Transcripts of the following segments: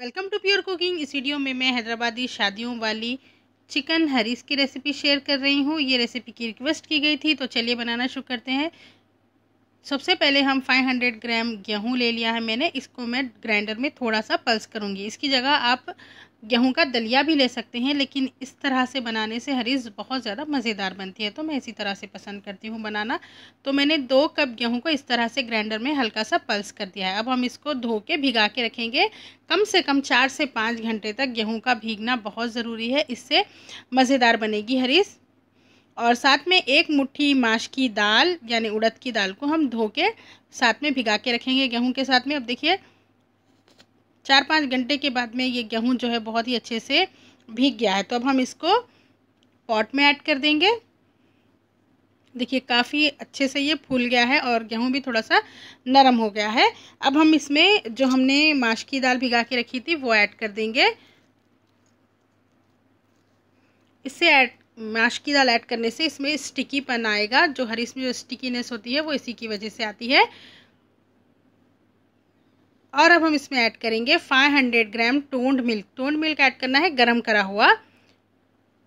welcome to pure cooking इस video में मैं हैदराबादी शादियों वाली चिकन हरीस की रेसिपी शेयर कर रही हूँ ये रेसिपी की रिक्वेस्ट की गई थी तो चलिए बनाना शुरू करते हैं सबसे पहले हम 500 ग्राम गेहूं ले लिया है मैंने इसको मैं ग्राइंडर में थोड़ा सा पल्स करूंगी इसकी जगह आप गेहूं का दलिया भी ले सकते हैं लेकिन इस तरह से बनाने से हरीज बहुत ज़्यादा मज़ेदार बनती है तो मैं इसी तरह से पसंद करती हूँ बनाना तो मैंने दो कप गेहूं को इस तरह से ग्राइंडर में हल्का सा पल्स कर दिया है अब हम इसको धो के भिगा के रखेंगे कम से कम चार से पाँच घंटे तक गेहूँ का भीगना बहुत ज़रूरी है इससे मज़ेदार बनेगी हरीज और साथ में एक मुट्ठी माश की दाल यानी उड़द की दाल को हम धो के साथ में भिगा के रखेंगे गेहूं के साथ में अब देखिए चार पाँच घंटे के बाद में ये गेहूं जो है बहुत ही अच्छे से भीग गया है तो अब हम इसको पॉट में ऐड कर देंगे देखिए काफ़ी अच्छे से ये फूल गया है और गेहूं भी थोड़ा सा नरम हो गया है अब हम इसमें जो हमने माश की दाल भिगा के रखी थी वो ऐड कर देंगे इससे ऐड माश की दाल ऐड करने से इसमें स्टिकीपन आएगा जो हर इसमें जो स्टिकीनेस होती है वो इसी की वजह से आती है और अब हम इसमें ऐड करेंगे 500 gram toned milk toned milk add करना है गरम करा हुआ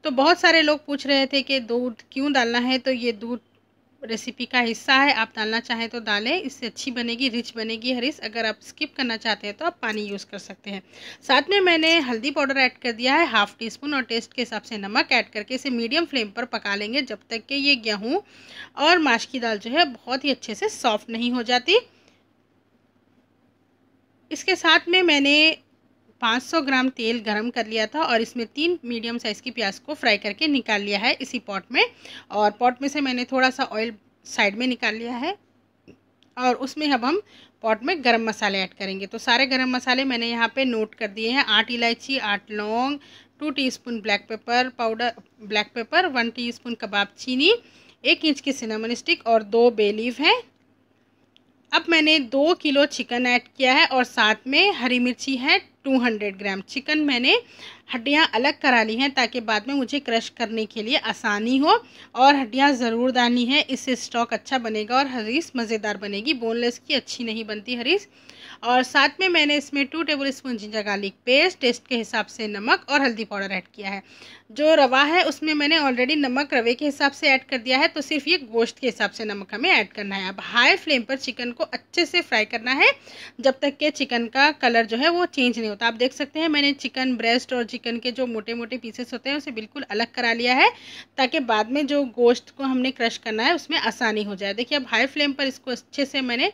तो बहुत सारे लोग पूछ रहे थे कि दूध क्यों डालना है तो ये दूध रेसिपी का हिस्सा है आप डालना चाहें तो डालें इससे अच्छी बनेगी रिच बनेगी हरीस अगर आप स्किप करना चाहते हैं तो आप पानी यूज़ कर सकते हैं साथ में मैंने हल्दी पाउडर ऐड कर दिया है हाफ़ टी स्पून और टेस्ट के हिसाब से नमक ऐड करके इसे मीडियम फ्लेम पर पका लेंगे जब तक कि ये गेहूँ और माश की दाल जो है बहुत ही अच्छे से सॉफ्ट नहीं हो जाती इसके साथ में मैंने 500 ग्राम तेल गरम कर लिया था और इसमें तीन मीडियम साइज़ की प्याज को फ्राई करके निकाल लिया है इसी पॉट में और पॉट में से मैंने थोड़ा सा ऑयल साइड में निकाल लिया है और उसमें अब हम पॉट में गरम मसाले ऐड करेंगे तो सारे गरम मसाले मैंने यहाँ पे नोट कर दिए हैं आठ इलायची आठ लौंग two teaspoon black pepper powder black pepper one teaspoon कबाब चीनी एक इंच की सिनेमन स्टिक और दो बेलीव हैं अब मैंने दो किलो चिकन ऐड किया है और साथ में हरी मिर्ची है 200 ग्राम चिकन मैंने हड्डियाँ अलग करा ली हैं ताकि बाद में मुझे क्रश करने के लिए आसानी हो और हड्डियाँ ज़रूर डालनी है इससे स्टॉक अच्छा बनेगा और हरीस मज़ेदार बनेगी बोनलेस की अच्छी नहीं बनती हरीस और साथ में मैंने इसमें two tablespoon ginger garlic paste taste के हिसाब से नमक और हल्दी पाउडर ऐड किया है जो रवा है उसमें मैंने ऑलरेडी नमक रवे के हिसाब से ऐड कर दिया है तो सिर्फ ये गोश्त के हिसाब से नमक हमें ऐड करना है अब हाई फ्लेम पर चिकन को अच्छे से फ्राई करना है जब तक के चिकन का कलर जो है वो चेंज नहीं हो तो आप देख सकते हैं मैंने चिकन ब्रेस्ट और चिकन के जो मोटे मोटे पीसेस होते हैं उसे बिल्कुल अलग करा लिया है ताकि बाद में जो गोश्त को हमने क्रश करना है उसमें आसानी हो जाए देखिए अब हाई फ्लेम पर इसको अच्छे से मैंने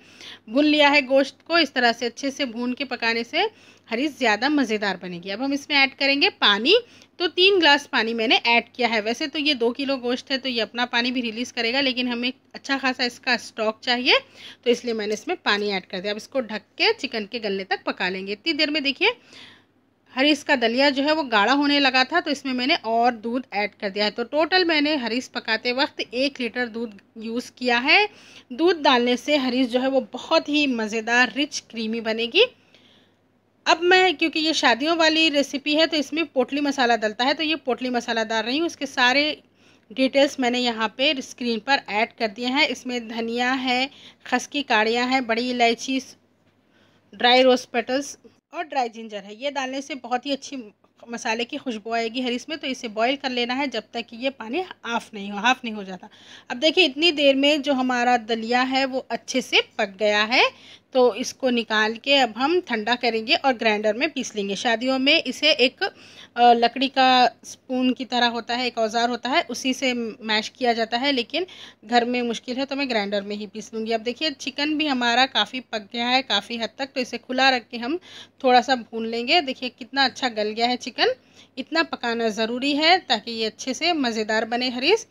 भून लिया है गोश्त को इस तरह से अच्छे से भून के पकाने से हरी ज़्यादा मज़ेदार बनेगी अब हम इसमें ऐड करेंगे पानी तो तीन ग्लास पानी मैंने ऐड किया है वैसे तो ये दो किलो गोश्त है तो ये अपना पानी भी रिलीज़ करेगा लेकिन हमें अच्छा खासा इसका स्टॉक चाहिए तो इसलिए मैंने इसमें पानी ऐड कर दिया अब इसको ढक के चिकन के गलने तक पका लेंगे इतनी देर में देखिए हरीस का दलिया जो है वो गाढ़ा होने लगा था तो इसमें मैंने और दूध ऐड कर दिया है तो टोटल मैंने हरीस पकाते वक्त एक लीटर दूध यूज़ किया है दूध डालने से हरीस जो है वो बहुत ही मज़ेदार रिच क्रीमी बनेगी अब मैं क्योंकि ये शादियों वाली रेसिपी है तो इसमें पोटली मसाला डलता है तो ये पोटली मसाला डाल रही हूँ उसके सारे डिटेल्स मैंने यहाँ पे स्क्रीन पर ऐड कर दिए हैं इसमें धनिया है खस की काड़ियाँ हैं बड़ी इलायची ड्राई रोज पेटल्स और ड्राई जिंजर है ये डालने से बहुत ही अच्छी मसाले की खुशबू आएगी हरी इसमें तो इसे बॉईल कर लेना है जब तक कि ये पानी ऑफ नहीं हो हाफ नहीं हो जाता अब देखिए इतनी देर में जो हमारा दलिया है वो अच्छे से पक गया है तो इसको निकाल के अब हम ठंडा करेंगे और ग्राइंडर में पीस लेंगे शादियों में इसे एक लकड़ी का स्पून की तरह होता है एक औजार होता है उसी से मैश किया जाता है लेकिन घर में मुश्किल है तो मैं ग्राइंडर में ही पीस लूँगी अब देखिए चिकन भी हमारा काफ़ी पक गया है काफ़ी हद तक तो इसे खुला रख के हम थोड़ा सा भून लेंगे देखिए कितना अच्छा गल गया है चिकन इतना पकाना ज़रूरी है ताकि ये अच्छे से मज़ेदार बने हरीस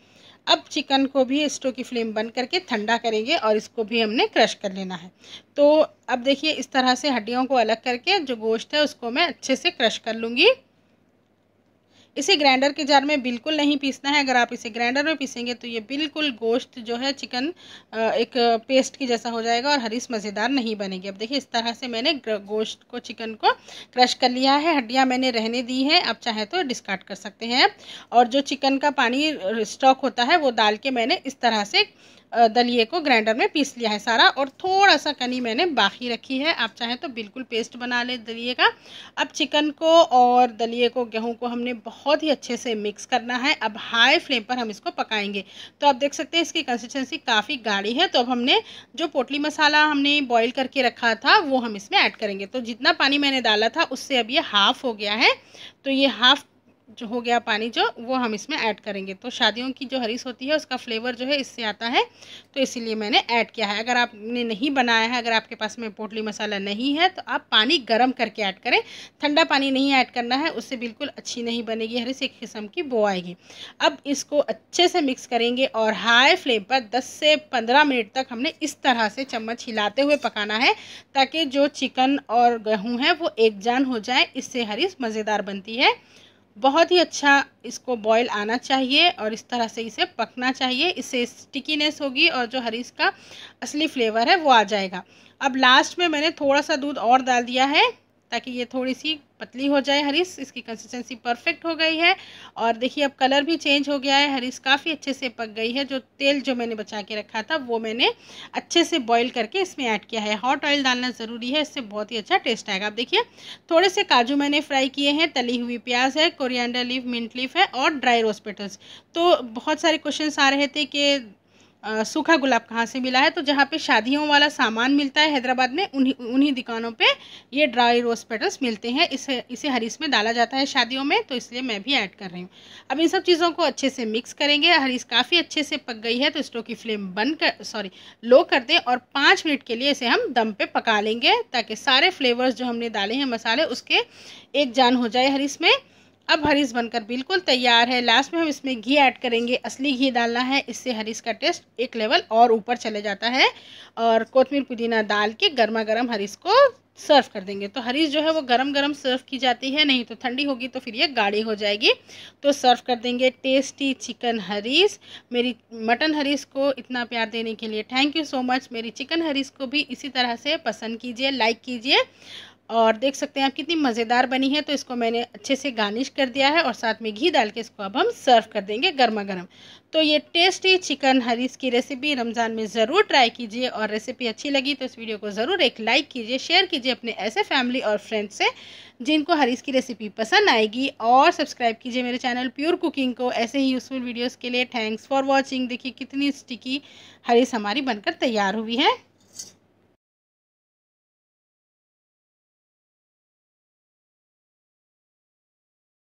अब चिकन को भी स्टोव की फ्लेम बंद करके ठंडा करेंगे और इसको भी हमने क्रश कर लेना है तो अब देखिए इस तरह से हड्डियों को अलग करके जो गोश्त है उसको मैं अच्छे से क्रश कर लूँगी इसे ग्राइंडर के जार में बिल्कुल नहीं पीसना है अगर आप इसे ग्राइंडर में पीसेंगे तो ये बिल्कुल गोश्त जो है चिकन एक पेस्ट की जैसा हो जाएगा और हरीस मज़ेदार नहीं बनेगी अब देखिए इस तरह से मैंने गोश्त को चिकन को क्रश कर लिया है हड्डियाँ मैंने रहने दी हैं आप चाहे तो डिस्कार्ड कर सकते हैं और जो चिकन का पानी स्टॉक होता है वो डाल के मैंने इस तरह से दलिए को ग्राइंडर में पीस लिया है सारा और थोड़ा सा कनी मैंने बाकी रखी है आप चाहें तो बिल्कुल पेस्ट बना ले दलिए का अब चिकन को और दलिए को गेहूं को हमने बहुत बहुत ही अच्छे से मिक्स करना है अब हाई फ्लेम पर हम इसको पकाएंगे तो आप देख सकते हैं इसकी कंसिस्टेंसी काफ़ी गाढ़ी है तो अब हमने जो पोटली मसाला हमने बॉईल करके रखा था वो हम इसमें ऐड करेंगे तो जितना पानी मैंने डाला था उससे अब ये हाफ़ हो गया है तो ये हाफ़ जो हो गया पानी जो वो हम इसमें ऐड करेंगे तो शादियों की जो हरीस होती है उसका फ्लेवर जो है इससे आता है तो इसीलिए मैंने ऐड किया है अगर आपने नहीं बनाया है अगर आपके पास में पोटली मसाला नहीं है तो आप पानी गर्म करके ऐड करें ठंडा पानी नहीं ऐड करना है उससे बिल्कुल अच्छी नहीं बनेगी हरीस एक किस्म की बो आएगी अब इसको अच्छे से मिक्स करेंगे और हाई फ्लेम पर दस से पंद्रह मिनट तक हमने इस तरह से चम्मच हिलाते हुए पकाना है ताकि जो चिकन और गेहूँ है वो एक जान हो जाए इससे हरीस मज़ेदार बनती है बहुत ही अच्छा इसको बॉयल आना चाहिए और इस तरह से इसे पकना चाहिए इससे स्टिकीनेस होगी और जो हरीस का असली फ्लेवर है वो आ जाएगा अब लास्ट में मैंने थोड़ा सा दूध और डाल दिया है ताकि ये थोड़ी सी पतली हो जाए हरीस इसकी कंसिस्टेंसी परफेक्ट हो गई है और देखिए अब कलर भी चेंज हो गया है हरीस काफ़ी अच्छे से पक गई है जो तेल जो मैंने बचा के रखा था वो मैंने अच्छे से बॉईल करके इसमें ऐड किया है हॉट ऑयल डालना ज़रूरी है इससे बहुत ही अच्छा टेस्ट आएगा आप देखिए थोड़े से काजू मैंने फ्राई किए हैं तली हुई प्याज है कोरिएंडर लीफ मिंट लीफ है और ड्राई रोस्पेटल्स तो बहुत सारे क्वेश्चन आ रहे थे कि सूखा गुलाब कहाँ से मिला है तो जहाँ पे शादियों वाला सामान मिलता है हैदराबाद में उन्हीं उन्हीं दुकानों पे ये ड्राई रोज पेटल्स मिलते हैं इसे इसे हरीस में डाला जाता है शादियों में तो इसलिए मैं भी ऐड कर रही हूँ अब इन सब चीज़ों को अच्छे से मिक्स करेंगे हरीस काफ़ी अच्छे से पक गई है तो स्टोव की फ्लेम बंद कर सॉरी लो कर दें और पाँच मिनट के लिए इसे हम दम पर पका लेंगे ताकि सारे फ्लेवर्स जो हमने डाले हैं मसाले उसके एक जान हो जाए हरीस में अब हरीस बनकर बिल्कुल तैयार है लास्ट में हम इसमें घी ऐड करेंगे असली घी डालना है इससे हरीस का टेस्ट एक लेवल और ऊपर चले जाता है और कोतमीर पुदीना डाल के गर्मा गर्म हरीस को सर्व कर देंगे तो हरीस जो है वो गरम गरम सर्व की जाती है नहीं तो ठंडी होगी तो फिर ये गाढ़ी हो जाएगी तो सर्व कर देंगे टेस्टी चिकन हरीस मेरी मटन हरीस को इतना प्यार देने के लिए थैंक यू सो मच मेरी चिकन हरीस को भी इसी तरह से पसंद कीजिए लाइक कीजिए और देख सकते हैं आप कितनी मज़ेदार बनी है तो इसको मैंने अच्छे से गार्निश कर दिया है और साथ में घी डाल के इसको अब हम सर्व कर देंगे गर्मा गर्म तो ये टेस्टी चिकन हरीस की रेसिपी रमज़ान में ज़रूर ट्राई कीजिए और रेसिपी अच्छी लगी तो इस वीडियो को ज़रूर एक लाइक कीजिए शेयर कीजिए अपने ऐसे फैमिली और फ्रेंड्स से जिनको हरीस की रेसिपी पसंद आएगी और सब्सक्राइब कीजिए मेरे चैनल प्योर कुकिंग को ऐसे ही यूज़फुल वीडियोज़ के लिए थैंक्स फॉर वॉचिंग देखिए कितनी स्टिकी हरीस हमारी बनकर तैयार हुई है